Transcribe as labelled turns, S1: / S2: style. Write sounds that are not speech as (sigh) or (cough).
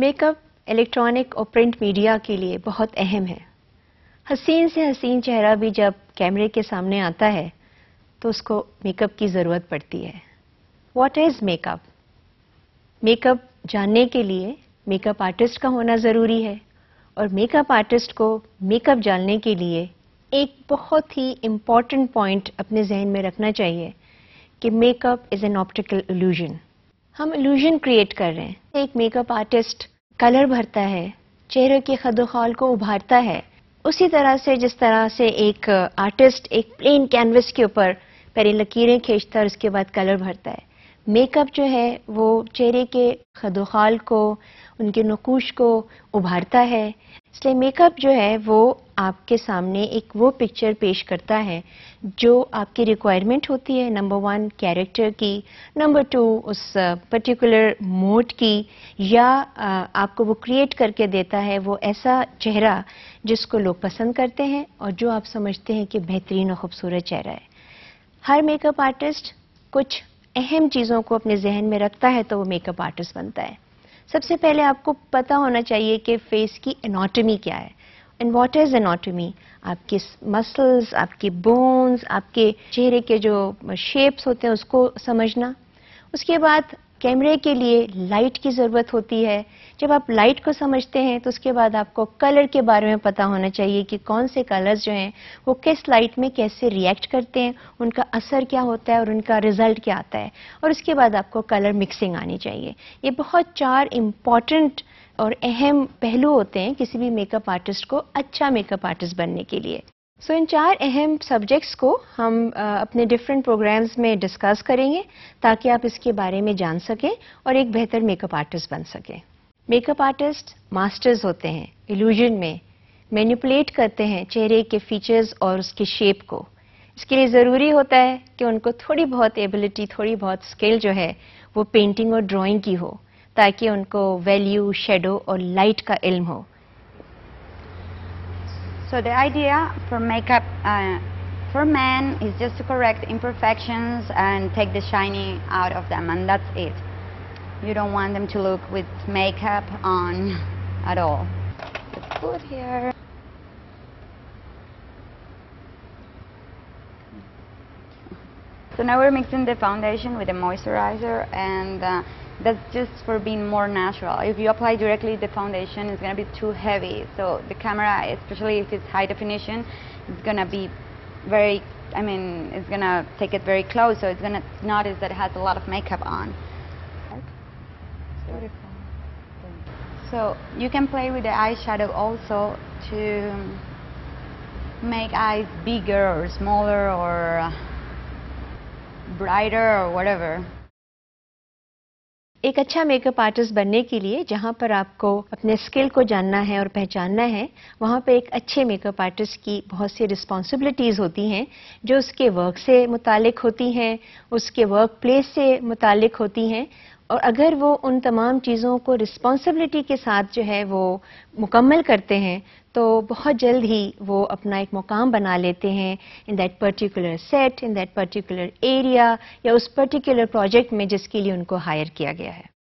S1: Makeup electronic और print media के लिए बहुत अहम है हसीन से हसीन चेहरा भी जब कैमरे के सामने आता है तो उसको मेकअप की ज़रूरत पड़ती है वॉट इज़ मेकअप मेकअप जानने के लिए मेकअप आर्टिस्ट का होना ज़रूरी है और मेकअप आर्टिस्ट को मेकअप जानने के लिए एक बहुत ही इम्पॉर्टेंट पॉइंट अपने जहन में रखना चाहिए कि makeup is an optical illusion हम इल्यूजन क्रिएट कर रहे हैं एक मेकअप आर्टिस्ट कलर भरता है चेहरे के खदोखाल को उभारता है उसी तरह से जिस तरह से एक आर्टिस्ट एक प्लेन कैनवस के ऊपर पहले लकीरें खींचता है उसके बाद कलर भरता है मेकअप जो है वो चेहरे के खदोखाल को उनके नकूश को उभारता है इसलिए मेकअप जो है वो आपके सामने एक वो पिक्चर पेश करता है जो आपकी रिक्वायरमेंट होती है नंबर वन कैरेक्टर की नंबर टू उस पर्टिकुलर uh, मोड की या uh, आपको वो क्रिएट करके देता है वो ऐसा चेहरा जिसको लोग पसंद करते हैं और जो आप समझते हैं कि बेहतरीन और खूबसूरत चेहरा है हर मेकअप आर्टिस्ट कुछ अहम चीज़ों को अपने जहन में रखता है तो वो मेकअप आर्टिस्ट बनता है सबसे पहले आपको पता होना चाहिए कि फेस की एनाटॉमी क्या है एंड व्हाट इज एनाटॉमी आपके मसल्स आपके बोन्स आपके चेहरे के जो शेप्स होते हैं उसको समझना उसके बाद कैमरे के लिए लाइट की ज़रूरत होती है जब आप लाइट को समझते हैं तो उसके बाद आपको कलर के बारे में पता होना चाहिए कि कौन से कलर्स जो हैं वो किस लाइट में कैसे रिएक्ट करते हैं उनका असर क्या होता है और उनका रिजल्ट क्या आता है और उसके बाद आपको कलर मिक्सिंग आनी चाहिए ये बहुत चार इम्पॉर्टेंट और अहम पहलू होते हैं किसी भी मेकअप आर्टिस्ट को अच्छा मेकअप आर्टिस्ट बनने के लिए सो so, इन चार अहम सब्जेक्ट्स को हम आ, अपने डिफरेंट प्रोग्राम्स में डिस्कस करेंगे ताकि आप इसके बारे में जान सकें और एक बेहतर मेकअप आर्टिस्ट बन सकें मेकअप आर्टिस्ट मास्टर्स होते हैं इल्यूजन में मैनिपुलेट करते हैं चेहरे के फीचर्स और उसके शेप को इसके लिए ज़रूरी होता है कि उनको थोड़ी बहुत एबिलिटी थोड़ी बहुत स्किल जो है वो पेंटिंग और ड्राइंग की हो ताकि उनको वैल्यू शेडो और लाइट का इल्म हो
S2: So the idea for makeup uh, for men is just to correct imperfections and take the shiny out of them and that's it. You don't want them to look with makeup on (laughs) at all. Let's put here. So now we're mixing the foundation with the moisturizer and uh, that's just for being more natural. If you apply directly the foundation, it's going to be too heavy. So the camera, especially if it's high definition, it's going to be very, I mean, it's going to take it very close. So it's going to notice that it has a lot of makeup on. So you can play with the eyeshadow also to make eyes bigger or smaller or uh, brighter or whatever.
S1: एक अच्छा makeup artist बनने के लिए जहाँ पर आपको अपने skill को जानना है और पहचानना है वहाँ पर एक अच्छे मेकअप आर्टिस्ट की बहुत सी रिस्पॉन्सिबिलिटीज़ होती हैं जो उसके वर्क से मुतल होती हैं उसके वर्क प्लेस से मुतल होती हैं और अगर वो उन तमाम चीज़ों को रिस्पॉन्सिबिलिटी के साथ जो है वो मुकम्मल करते हैं तो बहुत जल्द ही वो अपना एक मुकाम बना लेते हैं in that particular set in that particular area या उस पर्टिकुलर प्रोजेक्ट में जिसके लिए उनको हायर किया गया है